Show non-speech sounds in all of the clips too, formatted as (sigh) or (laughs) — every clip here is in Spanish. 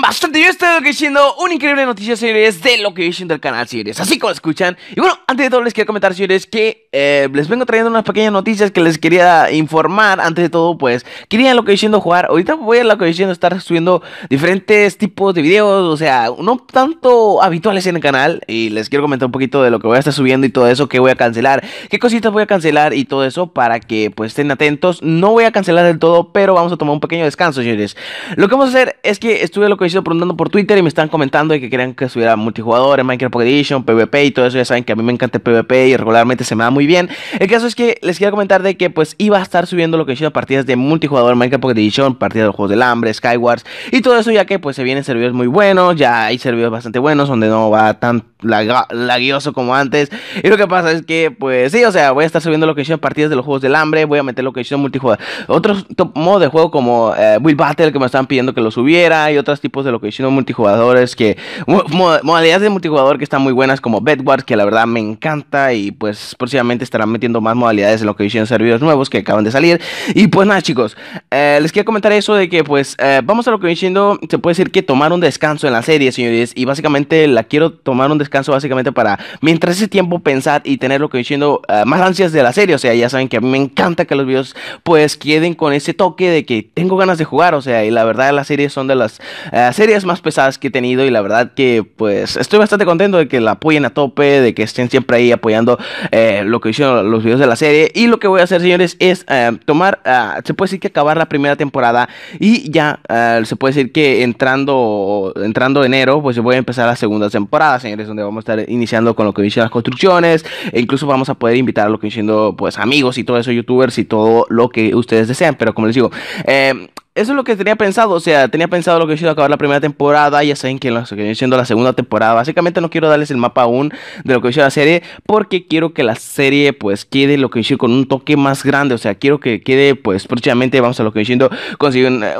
bastante. Yo estoy estado haciendo una increíble noticia, señores, de lo que viene del canal, señores. Así como escuchan. Y bueno, antes de todo, les quiero comentar, señores, que eh, les vengo trayendo unas pequeñas noticias que les quería informar. Antes de todo, pues, quería lo que diciendo jugar. Ahorita voy a lo que estar subiendo diferentes tipos de videos, o sea, no tanto habituales en el canal. Y les quiero comentar un poquito de lo que voy a estar subiendo y todo eso, que voy a cancelar, qué cositas voy a cancelar y todo eso para que, pues, estén atentos. No voy a cancelar del todo, pero vamos a tomar un pequeño descanso, señores. Lo que vamos a hacer es que estuve lo que he preguntando por Twitter y me están comentando de que querían que subiera multijugador en Minecraft Pocket Edition, PvP y todo eso. Ya saben que a mí me encanta el PvP y regularmente se me da muy bien. El caso es que les quiero comentar de que pues iba a estar subiendo lo que he partidas de multijugador en Minecraft Pocket Edition, partidas de los juegos del hambre, Skywars y todo eso, ya que pues se vienen servidores muy buenos, ya hay servidores bastante buenos donde no va tan laguioso como antes. Y lo que pasa es que pues sí, o sea, voy a estar subiendo lo que he partidas de los juegos del hambre, voy a meter lo que he multijugador. Otros modos de juego como will eh, Battle que me están pidiendo que lo subiera y otros tipos de lo que hicieron multijugadores que. modalidades de multijugador que están muy buenas, como Bedwars, que la verdad me encanta. Y pues próximamente estarán metiendo más modalidades de location servidores nuevos que acaban de salir. Y pues nada, chicos. Eh, les quiero comentar eso de que, pues, eh, vamos a lo que diciendo. Se puede decir que tomar un descanso en la serie, señores. Y básicamente la quiero tomar un descanso, básicamente para mientras ese tiempo pensar y tener lo que diciendo eh, más ansias de la serie. O sea, ya saben que a mí me encanta que los videos, pues, queden con ese toque de que tengo ganas de jugar. O sea, y la verdad, la serie son de las eh, series más pesadas que he tenido y la verdad que pues estoy bastante contento de que la apoyen a tope, de que estén siempre ahí apoyando eh, lo que hicieron los videos de la serie y lo que voy a hacer señores es eh, tomar, ah, se puede decir que acabar la primera temporada y ya se puede decir que entrando, entrando enero pues voy a empezar la segunda temporada señores donde vamos a estar iniciando con lo que hicieron las construcciones e incluso vamos a poder invitar a lo que hicieron pues amigos y todo eso youtubers y todo lo que ustedes desean pero como les digo eh, eso es lo que tenía pensado. O sea, tenía pensado lo que yo acabar la primera temporada. Ya saben que lo que haciendo la segunda temporada. Básicamente no quiero darles el mapa aún de lo que hizo la serie. Porque quiero que la serie pues quede lo que hizo con un toque más grande. O sea, quiero que quede pues próximamente vamos a lo que diciendo conseguir eh,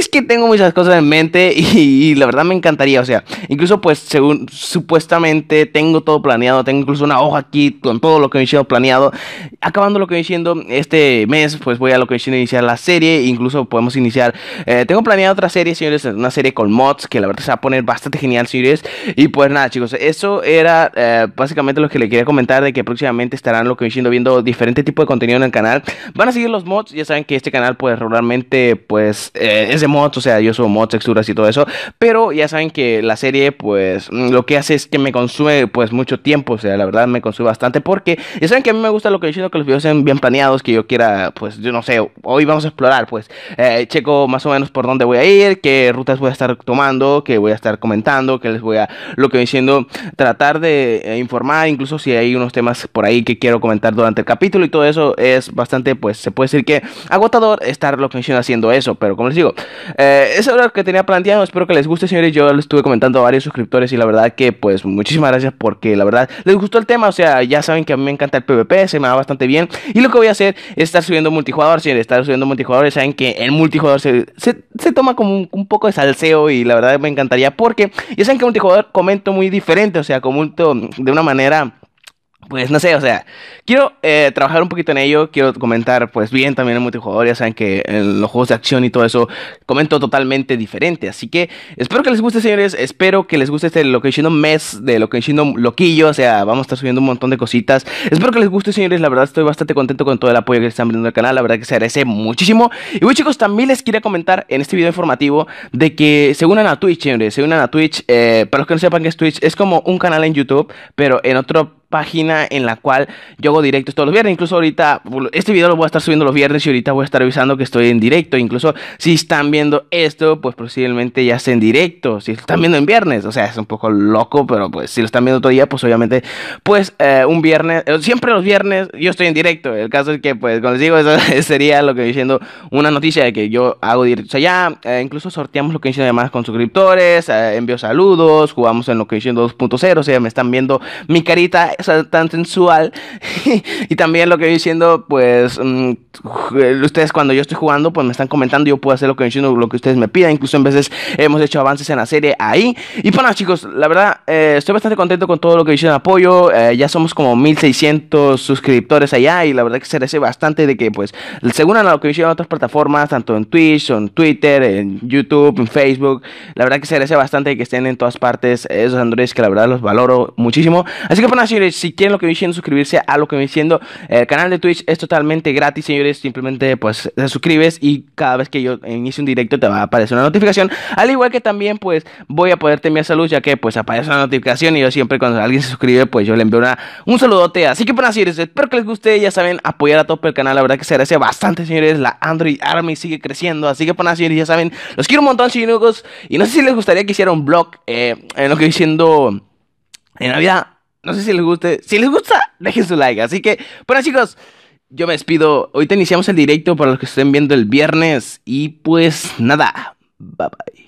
Es que tengo muchas cosas en mente (laughs) y, la verdad me encantaría. O sea, incluso pues según supuestamente tengo todo planeado. Tengo incluso una hoja aquí con todo lo que he planeado. Acabando lo que diciendo este mes pues voy a lo que diciendo iniciar la serie. Incluso podemos iniciar eh, tengo planeado otra serie, señores, una serie con mods que la verdad se va a poner bastante genial, señores. Y pues nada, chicos, eso era eh, básicamente lo que le quería comentar de que próximamente estarán lo que viendo viendo diferente tipo de contenido en el canal. Van a seguir los mods, ya saben que este canal pues regularmente pues eh, es de mods, o sea, yo subo mods, texturas y todo eso, pero ya saben que la serie pues lo que hace es que me consume pues mucho tiempo, o sea, la verdad me consume bastante porque ya saben que a mí me gusta lo que diciendo que los videos sean bien planeados, que yo quiera pues yo no sé, hoy vamos a explorar pues eh, más o menos por dónde voy a ir, qué rutas voy a estar tomando, qué voy a estar comentando, qué les voy a, lo que voy diciendo, tratar de eh, informar, incluso si hay unos temas por ahí que quiero comentar durante el capítulo y todo eso es bastante, pues se puede decir que agotador estar lo que menciono haciendo eso, pero como les digo, eh, eso era lo que tenía planteado, espero que les guste señores, yo les estuve comentando a varios suscriptores y la verdad que pues muchísimas gracias porque la verdad les gustó el tema, o sea, ya saben que a mí me encanta el PvP, se me va bastante bien y lo que voy a hacer es estar subiendo multijugador, si estar subiendo multijugadores, saben que el multijugador se, toma como un, poco de salseo y la verdad me encantaría porque ya saben que multijugador comento muy diferente, o sea, comento de una manera pues no sé, o sea, quiero eh, trabajar un poquito en ello, quiero comentar pues bien también en multijugador, ya saben que en eh, los juegos de acción y todo eso comento totalmente diferente, así que espero que les guste señores, espero que les guste este Location Mes de Location Loquillo, o sea, vamos a estar subiendo un montón de cositas, espero que les guste señores, la verdad estoy bastante contento con todo el apoyo que están brindando al canal, la verdad que se agradece muchísimo, y bueno chicos, también les quería comentar en este video informativo de que se unan a Twitch señores, se unan a Twitch, eh, para los que no sepan que es Twitch, es como un canal en YouTube, pero en otro página en la cual yo hago directo todos los viernes. Incluso ahorita, este video lo voy a estar subiendo los viernes y ahorita voy a estar avisando que estoy en directo. Incluso si están viendo esto, pues posiblemente ya sea en directo. Si están viendo en viernes, o sea, es un poco loco, pero pues si lo están viendo todavía, pues obviamente, pues eh, un viernes, eh, siempre los viernes yo estoy en directo. El caso es que, pues, cuando les digo eso, (laughs) sería lo que diciendo una noticia de que yo hago directos allá. Eh, incluso sorteamos lo que dicen además con suscriptores, envío saludos, jugamos en lo que diciendo 2.0. O sea, me están viendo mi carita tan sensual. (laughs) y también lo que voy diciendo, pues, mm, ustedes cuando yo estoy jugando, pues me están comentando, yo puedo hacer lo que, diciendo lo que ustedes me pidan. Incluso en veces hemos hecho avances en la serie ahí. Y bueno, pues chicos, la verdad, eh, estoy bastante contento con todo lo que hicieron apoyo. Eh, ya somos como 1600 suscriptores allá y la verdad que se agradece bastante de que, pues, según lo que hicieron otras plataformas, tanto en Twitch, en Twitter, en YouTube, en Facebook, la verdad que se agradece bastante de que estén en todas partes esos androides que la verdad los valoro muchísimo. Así que, bueno, chicos si quieren lo que estoy diciendo, suscribirse a lo que estoy diciendo. El eh, canal de Twitch es totalmente gratis, señores. Simplemente pues te suscribes y cada vez que yo inicie un directo te va a aparecer una notificación. Al igual que también pues voy a poderte enviar salud ya que pues aparece una notificación y yo siempre cuando alguien se suscribe pues yo le envío una, un saludote. Así que pues señores, espero que les guste. Ya saben, apoyar a tope el canal. La verdad que se agradece bastante, señores. La Android Army sigue creciendo. Así que para pues, bueno, señores, ya saben, los quiero un montón, chicos Y no sé si les gustaría que hiciera un blog eh, en lo que diciendo en Navidad no sé si les guste. Si les gusta, dejen su like. Así que, bueno, chicos, yo me despido. Ahorita iniciamos el directo para los que estén viendo el viernes. Y pues nada, bye bye.